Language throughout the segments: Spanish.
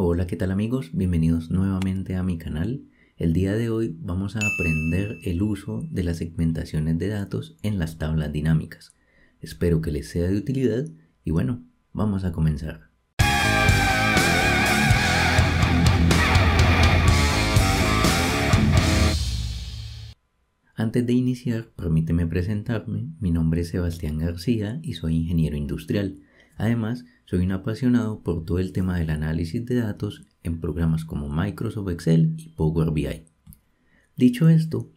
Hola, ¿qué tal amigos? Bienvenidos nuevamente a mi canal. El día de hoy vamos a aprender el uso de las segmentaciones de datos en las tablas dinámicas. Espero que les sea de utilidad y bueno, vamos a comenzar. Antes de iniciar, permíteme presentarme. Mi nombre es Sebastián García y soy ingeniero industrial. Además, soy un apasionado por todo el tema del análisis de datos en programas como Microsoft Excel y Power BI. Dicho esto,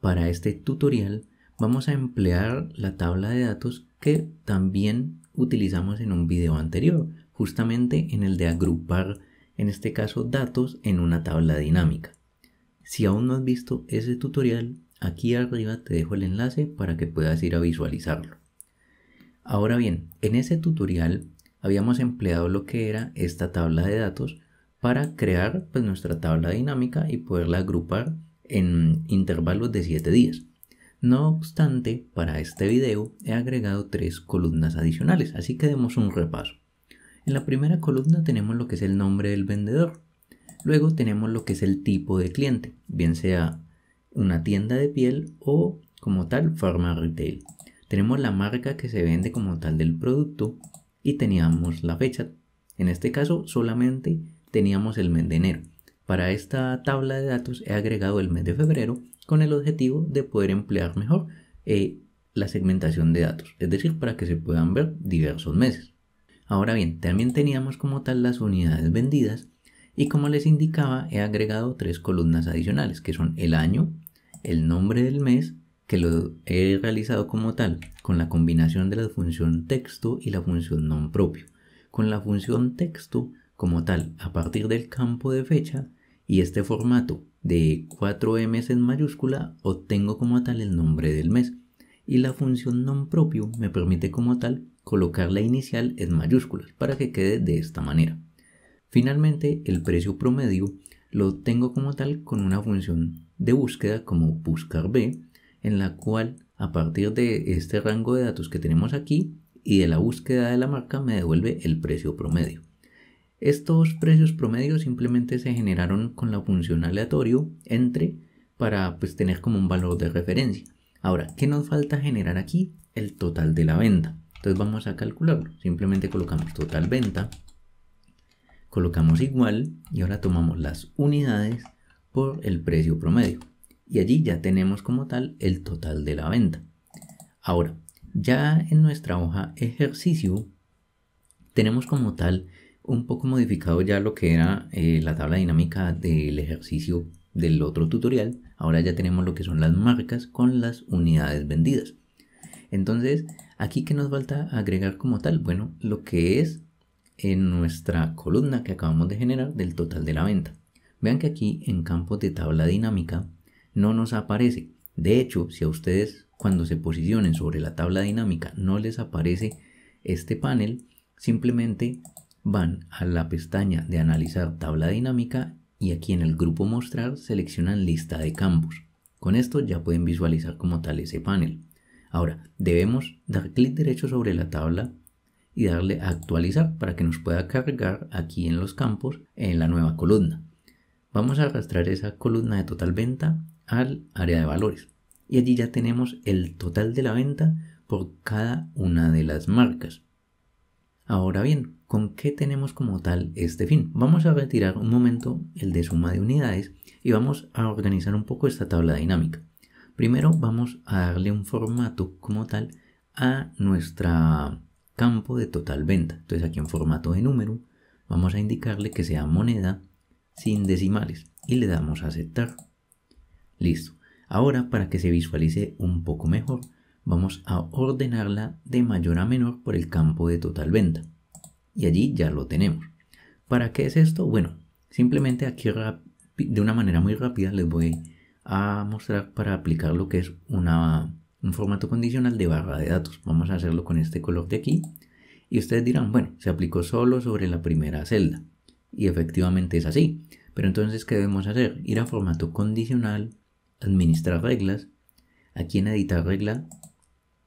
para este tutorial vamos a emplear la tabla de datos que también utilizamos en un video anterior, justamente en el de agrupar, en este caso, datos en una tabla dinámica. Si aún no has visto ese tutorial, aquí arriba te dejo el enlace para que puedas ir a visualizarlo. Ahora bien, en ese tutorial habíamos empleado lo que era esta tabla de datos para crear pues, nuestra tabla dinámica y poderla agrupar en intervalos de 7 días. No obstante, para este video he agregado tres columnas adicionales, así que demos un repaso. En la primera columna tenemos lo que es el nombre del vendedor. Luego tenemos lo que es el tipo de cliente, bien sea una tienda de piel o como tal, Pharma Retail tenemos la marca que se vende como tal del producto y teníamos la fecha. En este caso solamente teníamos el mes de enero. Para esta tabla de datos he agregado el mes de febrero con el objetivo de poder emplear mejor eh, la segmentación de datos, es decir, para que se puedan ver diversos meses. Ahora bien, también teníamos como tal las unidades vendidas y como les indicaba he agregado tres columnas adicionales que son el año, el nombre del mes que lo he realizado como tal, con la combinación de la función texto y la función non propio. Con la función texto como tal, a partir del campo de fecha y este formato de 4 m en mayúscula, obtengo como tal el nombre del mes. Y la función non propio me permite como tal colocar la inicial en mayúsculas para que quede de esta manera. Finalmente, el precio promedio lo obtengo como tal con una función de búsqueda como buscar b en la cual a partir de este rango de datos que tenemos aquí y de la búsqueda de la marca me devuelve el precio promedio. Estos precios promedios simplemente se generaron con la función aleatorio entre para pues, tener como un valor de referencia. Ahora, ¿qué nos falta generar aquí? El total de la venta. Entonces vamos a calcularlo. Simplemente colocamos total venta, colocamos igual y ahora tomamos las unidades por el precio promedio y allí ya tenemos como tal el total de la venta. Ahora, ya en nuestra hoja ejercicio tenemos como tal un poco modificado ya lo que era eh, la tabla dinámica del ejercicio del otro tutorial. Ahora ya tenemos lo que son las marcas con las unidades vendidas. Entonces, aquí que nos falta agregar como tal, bueno, lo que es en nuestra columna que acabamos de generar del total de la venta. Vean que aquí en campo de tabla dinámica no nos aparece. De hecho, si a ustedes cuando se posicionen sobre la tabla dinámica no les aparece este panel, simplemente van a la pestaña de analizar tabla dinámica y aquí en el grupo mostrar seleccionan lista de campos. Con esto ya pueden visualizar como tal ese panel. Ahora, debemos dar clic derecho sobre la tabla y darle a actualizar para que nos pueda cargar aquí en los campos en la nueva columna. Vamos a arrastrar esa columna de total venta al área de valores. Y allí ya tenemos el total de la venta por cada una de las marcas. Ahora bien, ¿con qué tenemos como tal este fin? Vamos a retirar un momento el de suma de unidades y vamos a organizar un poco esta tabla dinámica. Primero vamos a darle un formato como tal a nuestro campo de total venta. Entonces aquí en formato de número vamos a indicarle que sea moneda sin decimales y le damos a aceptar. Listo. Ahora, para que se visualice un poco mejor, vamos a ordenarla de mayor a menor por el campo de total venta. Y allí ya lo tenemos. ¿Para qué es esto? Bueno, simplemente aquí de una manera muy rápida les voy a mostrar para aplicar lo que es una, un formato condicional de barra de datos. Vamos a hacerlo con este color de aquí. Y ustedes dirán, bueno, se aplicó solo sobre la primera celda. Y efectivamente es así. Pero entonces, ¿qué debemos hacer? Ir a formato condicional, administrar reglas, aquí en editar regla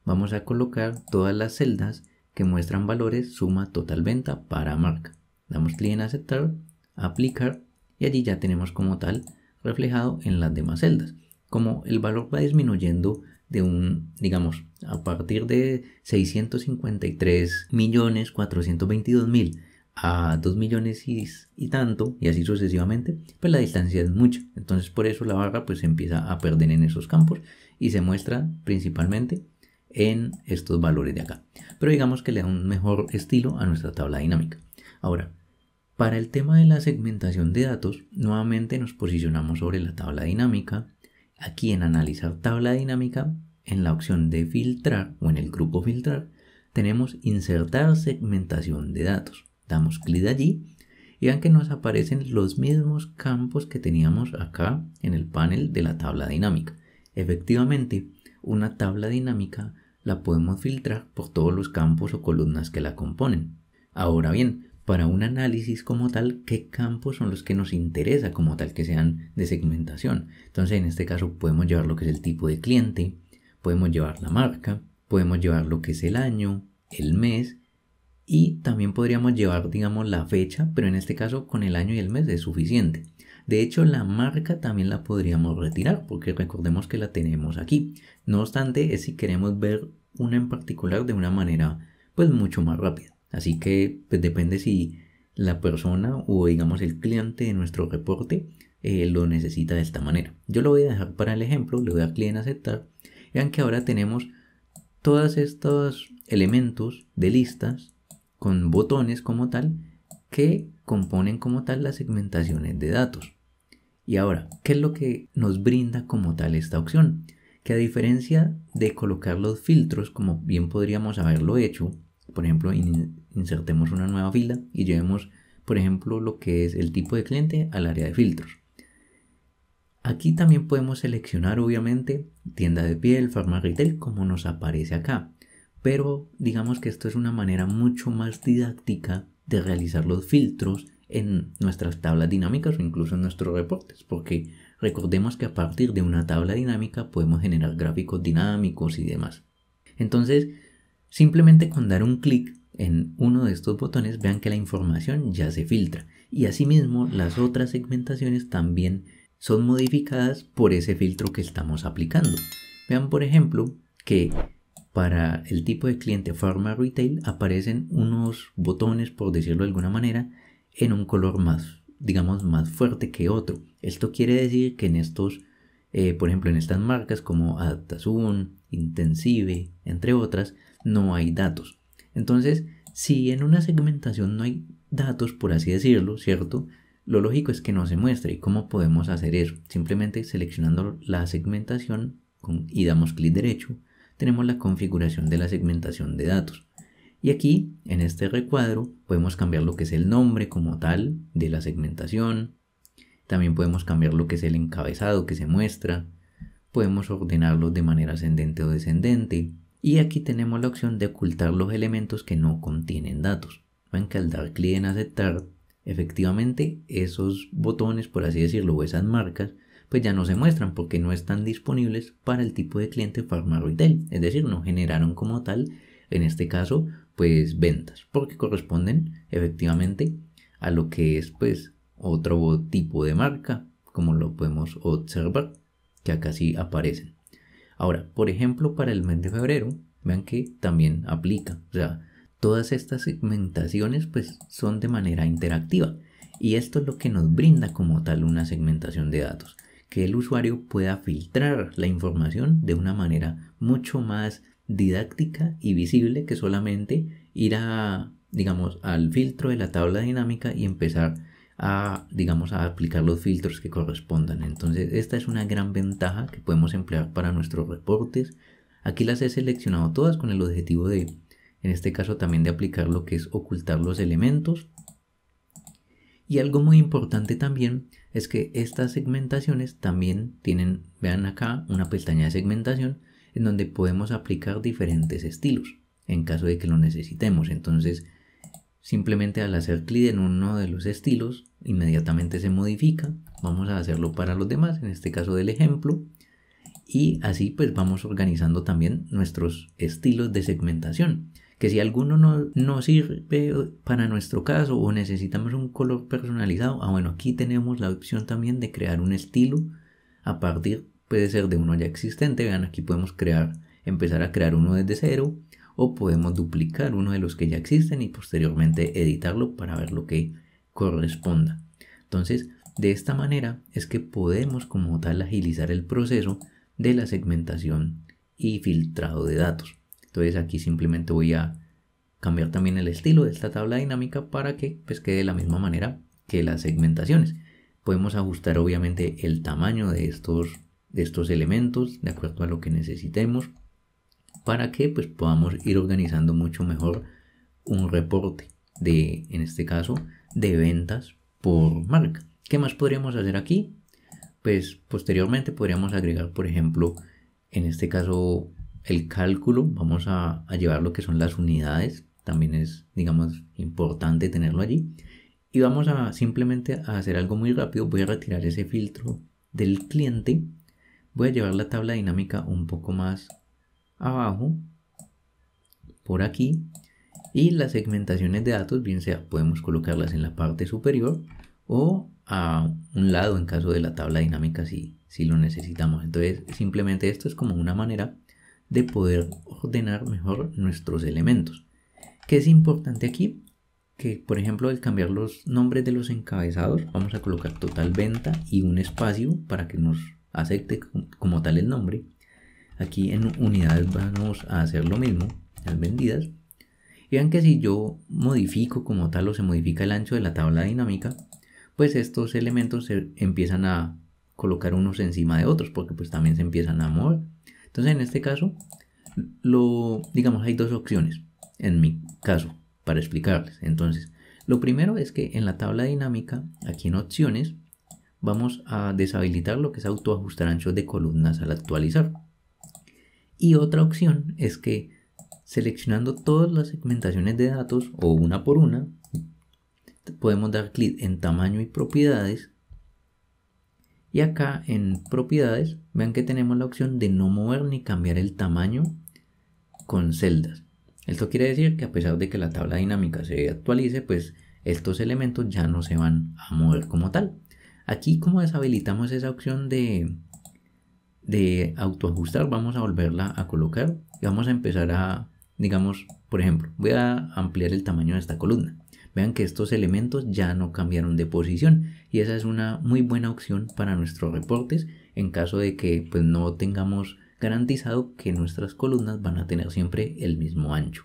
vamos a colocar todas las celdas que muestran valores suma total venta para marca. Damos clic en aceptar, aplicar y allí ya tenemos como tal reflejado en las demás celdas. Como el valor va disminuyendo de un, digamos, a partir de 653 millones 422 mil a 2 millones y, tanto, y así sucesivamente, pues la distancia es mucha. Entonces por eso la barra pues empieza a perder en esos campos y se muestra principalmente en estos valores de acá. Pero digamos que le da un mejor estilo a nuestra tabla dinámica. Ahora, para el tema de la segmentación de datos, nuevamente nos posicionamos sobre la tabla dinámica. Aquí en analizar tabla dinámica, en la opción de filtrar o en el grupo filtrar, tenemos insertar segmentación de datos damos clic allí y vean que nos aparecen los mismos campos que teníamos acá en el panel de la tabla dinámica. Efectivamente, una tabla dinámica la podemos filtrar por todos los campos o columnas que la componen. Ahora bien, para un análisis como tal, ¿qué campos son los que nos interesa como tal que sean de segmentación? Entonces, en este caso podemos llevar lo que es el tipo de cliente, podemos llevar la marca, podemos llevar lo que es el año, el mes y también podríamos llevar, digamos, la fecha, pero en este caso con el año y el mes es suficiente. De hecho, la marca también la podríamos retirar porque recordemos que la tenemos aquí. No obstante, es si queremos ver una en particular de una manera pues mucho más rápida. Así que pues, depende si la persona o digamos el cliente de nuestro reporte eh, lo necesita de esta manera. Yo lo voy a dejar para el ejemplo, le voy a dar clic en aceptar. Vean que ahora tenemos todos estos elementos de listas con botones como tal que componen como tal las segmentaciones de datos. Y ahora, ¿qué es lo que nos brinda como tal esta opción? Que a diferencia de colocar los filtros como bien podríamos haberlo hecho, por ejemplo, insertemos una nueva fila y llevemos, por ejemplo, lo que es el tipo de cliente al área de filtros. Aquí también podemos seleccionar, obviamente, tienda de piel, farma retail, como nos aparece acá pero digamos que esto es una manera mucho más didáctica de realizar los filtros en nuestras tablas dinámicas o incluso en nuestros reportes, porque recordemos que a partir de una tabla dinámica podemos generar gráficos dinámicos y demás. Entonces, simplemente con dar un clic en uno de estos botones vean que la información ya se filtra y asimismo las otras segmentaciones también son modificadas por ese filtro que estamos aplicando. Vean por ejemplo que para el tipo de cliente Pharma Retail aparecen unos botones, por decirlo de alguna manera, en un color más, digamos, más fuerte que otro. Esto quiere decir que en estos, eh, por ejemplo, en estas marcas como Adaptasun, Intensive, entre otras, no hay datos. Entonces, si en una segmentación no hay datos, por así decirlo, ¿cierto? Lo lógico es que no se muestre. ¿Y cómo podemos hacer eso? Simplemente seleccionando la segmentación y damos clic derecho tenemos la configuración de la segmentación de datos. Y aquí, en este recuadro, podemos cambiar lo que es el nombre como tal de la segmentación. También podemos cambiar lo que es el encabezado que se muestra. Podemos ordenarlo de manera ascendente o descendente. Y aquí tenemos la opción de ocultar los elementos que no contienen datos. van que al dar clic en aceptar, efectivamente esos botones, por así decirlo, o esas marcas, pues ya no se muestran porque no están disponibles para el tipo de cliente Pharma Retail, es decir, no generaron como tal, en este caso, pues ventas, porque corresponden efectivamente a lo que es pues otro tipo de marca, como lo podemos observar, que acá sí aparecen. Ahora, por ejemplo, para el mes de febrero, vean que también aplica, o sea, todas estas segmentaciones pues son de manera interactiva y esto es lo que nos brinda como tal una segmentación de datos que el usuario pueda filtrar la información de una manera mucho más didáctica y visible que solamente ir a, digamos, al filtro de la tabla dinámica y empezar a, digamos, a aplicar los filtros que correspondan. Entonces, esta es una gran ventaja que podemos emplear para nuestros reportes. Aquí las he seleccionado todas con el objetivo de, en este caso, también de aplicar lo que es ocultar los elementos y algo muy importante también es que estas segmentaciones también tienen, vean acá, una pestaña de segmentación en donde podemos aplicar diferentes estilos en caso de que lo necesitemos. Entonces, simplemente al hacer clic en uno de los estilos, inmediatamente se modifica. Vamos a hacerlo para los demás, en este caso del ejemplo. Y así pues vamos organizando también nuestros estilos de segmentación que si alguno no, no sirve para nuestro caso o necesitamos un color personalizado, ah bueno, aquí tenemos la opción también de crear un estilo a partir, puede ser de uno ya existente, vean aquí podemos crear, empezar a crear uno desde cero o podemos duplicar uno de los que ya existen y posteriormente editarlo para ver lo que corresponda. Entonces, de esta manera es que podemos como tal agilizar el proceso de la segmentación y filtrado de datos. Entonces aquí simplemente voy a cambiar también el estilo de esta tabla dinámica para que pues, quede de la misma manera que las segmentaciones. Podemos ajustar obviamente el tamaño de estos, estos elementos de acuerdo a lo que necesitemos para que pues, podamos ir organizando mucho mejor un reporte de, en este caso, de ventas por marca. ¿Qué más podríamos hacer aquí? Pues posteriormente podríamos agregar, por ejemplo, en este caso, el cálculo, vamos a, llevar lo que son las unidades, también es, digamos, importante tenerlo allí. Y vamos a simplemente a hacer algo muy rápido, voy a retirar ese filtro del cliente, voy a llevar la tabla dinámica un poco más abajo, por aquí, y las segmentaciones de datos, bien sea podemos colocarlas en la parte superior o a un lado en caso de la tabla dinámica si, si lo necesitamos. Entonces simplemente esto es como una manera de poder ordenar mejor nuestros elementos. ¿Qué es importante aquí? Que por ejemplo al cambiar los nombres de los encabezados vamos a colocar total venta y un espacio para que nos acepte como tal el nombre. Aquí en unidades vamos a hacer lo mismo, las vendidas. Y vean que si yo modifico como tal o se modifica el ancho de la tabla dinámica, pues estos elementos se empiezan a colocar unos encima de otros porque pues también se empiezan a mover. Entonces en este caso, lo, digamos, hay dos opciones en mi caso para explicarles. Entonces, lo primero es que en la tabla dinámica, aquí en opciones, vamos a deshabilitar lo que es autoajustar anchos de columnas al actualizar. Y otra opción es que seleccionando todas las segmentaciones de datos o una por una, podemos dar clic en tamaño y propiedades y acá en propiedades, vean que tenemos la opción de no mover ni cambiar el tamaño con celdas. Esto quiere decir que a pesar de que la tabla dinámica se actualice, pues estos elementos ya no se van a mover como tal. Aquí como deshabilitamos esa opción de, de autoajustar, vamos a volverla a colocar y vamos a empezar a, digamos, por ejemplo, voy a ampliar el tamaño de esta columna. Vean que estos elementos ya no cambiaron de posición y esa es una muy buena opción para nuestros reportes en caso de que pues, no tengamos garantizado que nuestras columnas van a tener siempre el mismo ancho.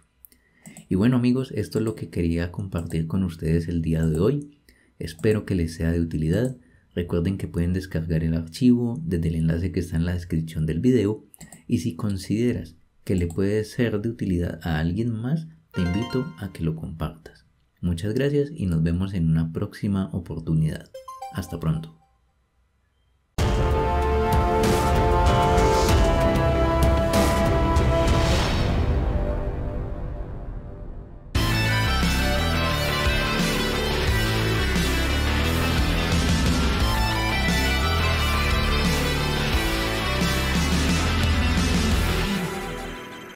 Y bueno amigos, esto es lo que quería compartir con ustedes el día de hoy. Espero que les sea de utilidad. Recuerden que pueden descargar el archivo desde el enlace que está en la descripción del video. Y si consideras que le puede ser de utilidad a alguien más, te invito a que lo compartas. Muchas gracias y nos vemos en una próxima oportunidad. Hasta pronto.